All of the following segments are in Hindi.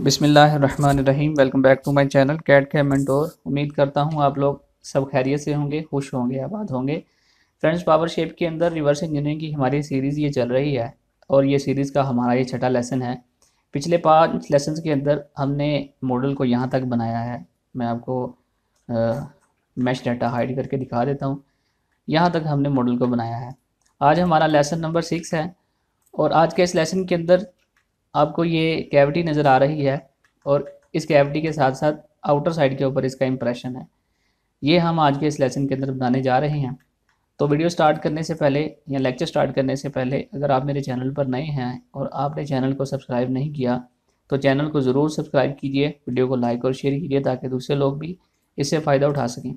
बिसमीम welcome back to my channel CAT के मेंटोर उम्मीद करता हूँ आप लोग सब खैरियत से होंगे खुश होंगे आबाद होंगे फ्रेंड्स पावर शेप के अंदर रिवर्स इंजीनियरिंग की हमारी सीरीज़ ये चल रही है और ये सीरीज़ का हमारा ये छठा लेसन है पिछले पाँच लेसन के अंदर हमने मॉडल को यहाँ तक बनाया है मैं आपको मैच डाटा हाइड करके दिखा देता हूँ यहाँ तक हमने मॉडल को बनाया है आज हमारा लेसन नंबर सिक्स है और आज के इस लेसन के अंदर आपको ये कैविटी नज़र आ रही है और इस कैविटी के साथ साथ आउटर साइड के ऊपर इसका इम्प्रेशन है ये हम आज के इस लेसन के अंदर बनाने जा रहे हैं तो वीडियो स्टार्ट करने से पहले या लेक्चर स्टार्ट करने से पहले अगर आप मेरे चैनल पर नए हैं और आपने चैनल को सब्सक्राइब नहीं किया तो चैनल को ज़रूर सब्सक्राइब कीजिए वीडियो को लाइक और शेयर कीजिए ताकि दूसरे लोग भी इससे फ़ायदा उठा सकें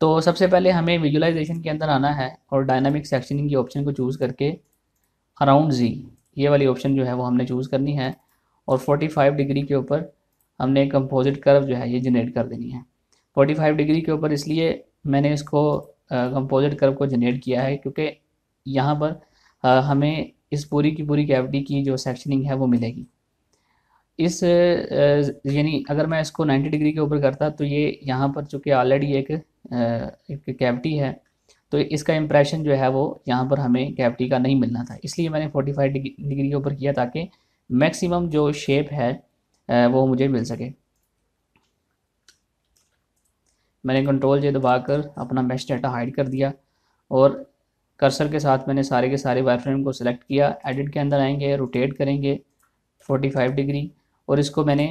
तो सबसे पहले हमें विजुलाइजेशन के अंदर आना है और डायनामिक सेक्शनिंग के ऑप्शन को चूज़ करके अराउंड जी ये वाली ऑप्शन जो है वो हमने चूज़ करनी है और 45 डिग्री के ऊपर हमने कंपोजिट कर्व जो है ये जनरेट कर देनी है 45 डिग्री के ऊपर इसलिए मैंने इसको कंपोजिट कर्व को जनरेट किया है क्योंकि यहाँ पर आ, हमें इस पूरी की पूरी कैविटी की जो सेक्शनिंग है वो मिलेगी इस यानी अगर मैं इसको 90 डिग्री के ऊपर करता तो ये यहाँ पर चूँकि ऑलरेडी एक एक कैविटी है तो इसका इंप्रेशन जो है वो यहाँ पर हमें कैविटी का नहीं मिलना था इसलिए मैंने 45 डिग्री के ऊपर किया ताकि मैक्सिमम जो शेप है वो मुझे मिल सके मैंने कंट्रोल जे दबाकर अपना मैश डाटा हाइड कर दिया और कर्सर के साथ मैंने सारे के सारे फ्रेम को सिलेक्ट किया एडिट के अंदर आएंगे रोटेट करेंगे 45 डिग्री और इसको मैंने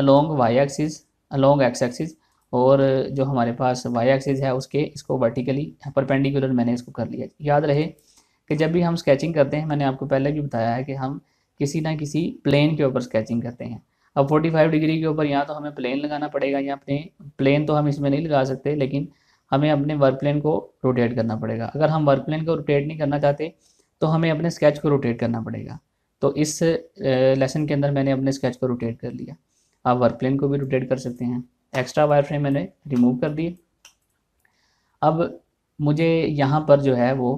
along Y axis along X axis और जो हमारे पास वाई एक्सिस है उसके इसको वर्टिकली परपेंडिकुलर मैंने इसको कर लिया याद रहे कि जब भी हम स्केचिंग करते हैं मैंने आपको पहले भी बताया है कि हम किसी ना किसी प्लेन के ऊपर स्केचिंग करते हैं अब 45 डिग्री के ऊपर यहाँ तो हमें प्लेन लगाना पड़ेगा या अपने प्लेन तो हम इसमें नहीं लगा सकते लेकिन हमें अपने वर्क प्लेन को रोटेट करना पड़ेगा अगर हम वर्क प्लेन को रोटेट नहीं करना चाहते तो हमें अपने स्केच को रोटेट करना पड़ेगा तो इस लेसन के अंदर मैंने अपने स्केच को रोटेट कर लिया आप वर्क प्लेन को भी रोटेट कर सकते हैं एक्स्ट्रा वायर फ्रेम मैंने रिमूव कर दिए अब मुझे यहाँ पर जो है वो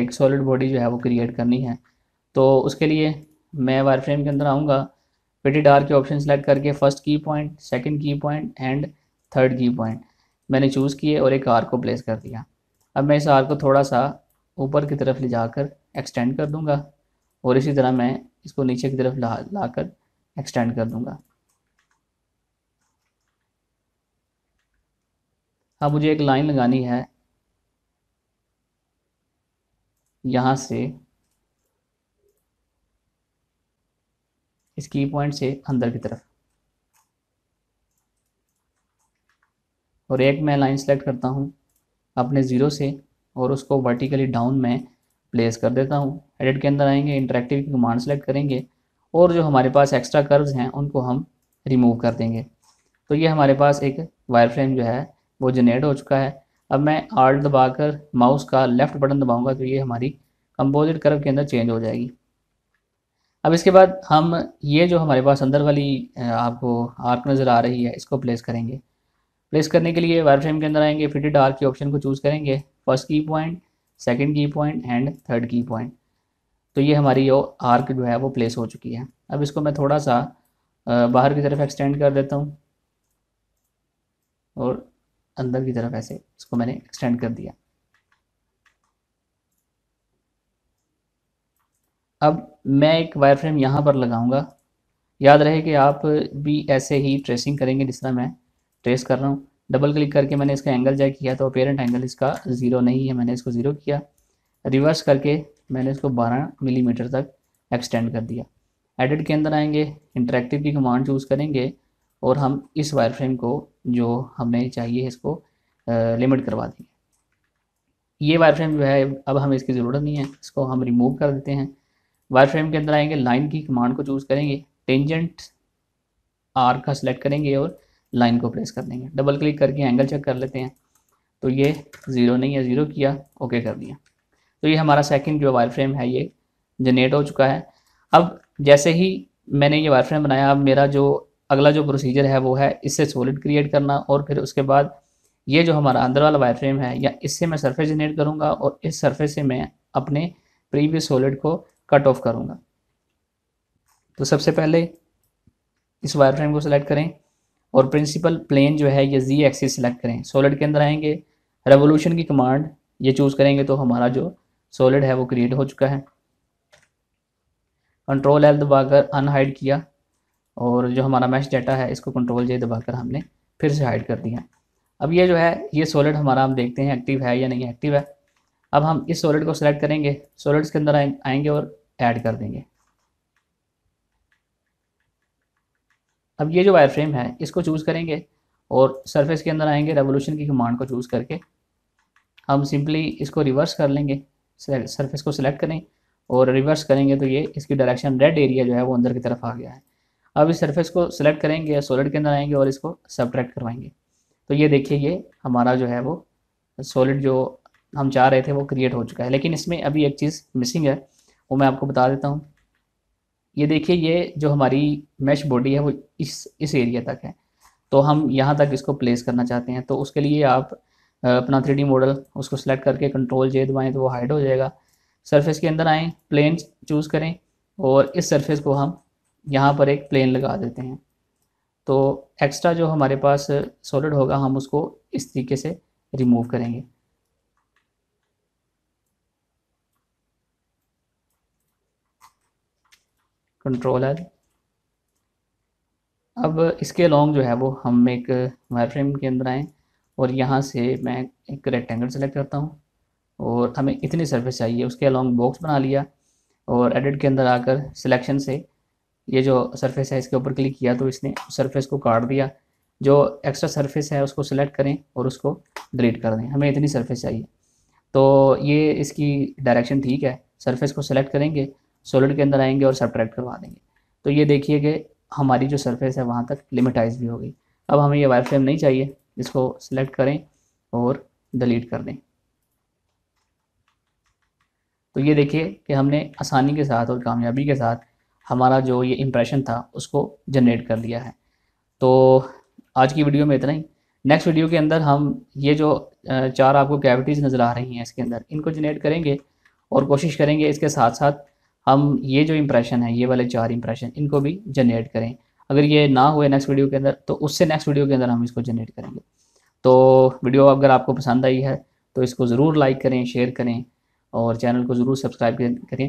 एक सॉलिड बॉडी जो है वो क्रिएट करनी है तो उसके लिए मैं वायर फ्रेम के अंदर आऊँगा पेटी डार के ऑप्शन सेलेक्ट करके फर्स्ट की पॉइंट सेकंड की पॉइंट एंड थर्ड की पॉइंट मैंने चूज़ किए और एक आर को प्लेस कर दिया अब मैं इस आर को थोड़ा सा ऊपर की तरफ ले जाकर एक्सटेंड कर दूंगा और इसी तरह मैं इसको नीचे की तरफ ला ला कर एक्सटेंड कर दूंगा अब हाँ, मुझे एक लाइन लगानी है यहाँ से इस की पॉइंट से अंदर की तरफ और एक मैं लाइन सेलेक्ट करता हूँ अपने ज़ीरो से और उसको वर्टिकली डाउन में प्लेस कर देता हूँ एडिट के अंदर आएंगे इंटरेक्टिव कमांड सेलेक्ट करेंगे और जो हमारे पास एक्स्ट्रा कर्व्स हैं उनको हम रिमूव कर देंगे तो ये हमारे पास एक वायर फ्रेम जो है वो जनरेट हो चुका है अब मैं आर्ट दबाकर माउस का लेफ़्ट बटन दबाऊंगा तो ये हमारी कंपोजिट कर्व के अंदर चेंज हो जाएगी अब इसके बाद हम ये जो हमारे पास अंदर वाली आपको आर्क नज़र आ रही है इसको प्लेस करेंगे प्लेस करने के लिए वायर फ्रेम के अंदर आएंगे फिटेड आर्क के ऑप्शन को चूज़ करेंगे फर्स्ट की पॉइंट सेकेंड की पॉइंट एंड थर्ड की पॉइंट तो ये हमारी वो आर्क जो है वो प्लेस हो चुकी है अब इसको मैं थोड़ा सा बाहर की तरफ एक्सटेंड कर देता हूँ और अंदर की तरफ ऐसे इसको मैंने एक्सटेंड कर दिया अब मैं एक वायर फ्रेम यहाँ पर लगाऊंगा याद रहे कि आप भी ऐसे ही ट्रेसिंग करेंगे जिस तरह मैं ट्रेस कर रहा हूँ डबल क्लिक करके मैंने इसका एंगल चेक किया तो पेरेंट एंगल इसका ज़ीरो नहीं है मैंने इसको ज़ीरो किया रिवर्स करके मैंने इसको 12 मिलीमीटर तक एक्सटेंड कर दिया एडिट के अंदर आएंगे इंटरेक्टिव की कमांड चूज़ करेंगे और हम इस वायर फ्रेम को जो हमें चाहिए इसको लिमिट करवा देंगे ये वायर फ्रेम जो है अब हमें इसकी ज़रूरत नहीं है इसको हम रिमूव कर देते हैं वायर फ्रेम के अंदर आएंगे लाइन की कमांड को चूज़ करेंगे टेंजेंट आर का सिलेक्ट करेंगे और लाइन को प्रेस कर देंगे डबल क्लिक करके एंगल चेक कर लेते हैं तो ये ज़ीरो नहीं है ज़ीरो किया ओके कर दिया तो ये हमारा सेकंड जो वायर फ्रेम है ये जनरेट हो चुका है अब जैसे ही मैंने ये वायर फ्रेम बनाया अब मेरा जो अगला जो प्रोसीजर है वो है इससे सॉलिड क्रिएट करना और फिर उसके बाद ये जो हमारा अंदर वाला वायर फ्रेम है या इससे मैं सरफेस जनरेट करूंगा और इस सरफेस से मैं अपने प्रीवियस सॉलिड को कट ऑफ करूँगा तो सबसे पहले इस वायर फ्रेम को सिलेक्ट करें और प्रिंसिपल प्लेन जो है ये जी एक्सिस सिलेक्ट करें सॉलिड के अंदर आएंगे रेवोल्यूशन की कमांड ये चूज़ करेंगे तो हमारा जो सॉलिड है वो क्रिएट हो चुका है कंट्रोल एल दबाकर अनहाइड किया और जो हमारा मैश डाटा है इसको कंट्रोल जे दबाकर हमने फिर से हाइड कर दिया अब ये जो है ये सॉलिड हमारा हम देखते हैं एक्टिव है या नहीं एक्टिव है अब हम इस सॉलिड को सिलेक्ट करेंगे सॉलिड्स के अंदर आएंगे और ऐड कर देंगे अब ये जो वायर फ्रेम है इसको चूज़ करेंगे और सरफेस के अंदर आएंगे रेवोल्यूशन की कमांड को चूज़ करके हम सिंपली इसको रिवर्स कर लेंगे सरफेस को सिलेक्ट करें और रिवर्स करेंगे तो ये इसकी डायरेक्शन रेड एरिया जो है वो अंदर की तरफ आ गया है अब इस सरफेस को सिलेक्ट करेंगे सॉलिड के अंदर आएंगे और इसको सब्ट्रैक्ट करवाएंगे तो ये देखिए ये हमारा जो है वो सॉलिड जो हम चाह रहे थे वो क्रिएट हो चुका है लेकिन इसमें अभी एक चीज़ मिसिंग है वो मैं आपको बता देता हूँ ये देखिए ये जो हमारी मैश बॉडी है वो इस इस एरिया तक है तो हम यहाँ तक इसको प्लेस करना चाहते हैं तो उसके लिए आप अपना थ्री मॉडल उसको सेलेक्ट करके कंट्रोल जे दबाएँ तो वो हाइड हो जाएगा सरफेस के अंदर आएँ प्लेन चूज़ करें और इस सरफेस को हम यहाँ पर एक प्लेन लगा देते हैं तो एक्स्ट्रा जो हमारे पास सॉलिड होगा हम उसको इस तरीके से रिमूव करेंगे कंट्रोलर अब इसके लॉन्ग जो है वो हम एक वायर फ्रेम के अंदर आए और यहाँ से मैं एक रेक्टेंगल सेलेक्ट करता हूँ और हमें इतनी सरफेस चाहिए उसके अलॉन्ग बॉक्स बना लिया और एडिट के अंदर आकर सिलेक्शन से ये जो सरफेस है इसके ऊपर क्लिक किया तो इसने सरफेस को काट दिया जो एक्स्ट्रा सरफेस है उसको सिलेक्ट करें और उसको डिलीट कर दें हमें इतनी सरफेस चाहिए तो ये इसकी डायरेक्शन ठीक है सरफेस को सिलेक्ट करेंगे सॉलिड के अंदर आएंगे और सब्ट्रैक्ट करवा देंगे तो ये देखिए कि हमारी जो सरफेस है वहाँ तक लिमिटाइज भी हो गई अब हमें ये वायर फ्रेम नहीं चाहिए इसको सिलेक्ट करें और डिलीट कर दें तो ये देखिए कि हमने आसानी के साथ और कामयाबी के साथ हमारा जो ये इम्प्रेशन था उसको जनरेट कर लिया है तो आज की वीडियो में इतना ही नेक्स्ट वीडियो के अंदर हम ये जो चार आपको कैविटीज़ नज़र आ रही हैं इसके अंदर इनको जनरेट करेंगे और कोशिश करेंगे इसके साथ साथ हम ये जो इम्प्रेशन है ये वाले चार इम्प्रेशन इनको भी जनरेट करें अगर ये ना हुए नेक्स्ट वीडियो के अंदर तो उससे नेक्स्ट वीडियो के अंदर हम इसको जनरेट करेंगे तो वीडियो अगर आपको पसंद आई है तो इसको ज़रूर लाइक करें शेयर करें और चैनल को ज़रूर सब्सक्राइब करें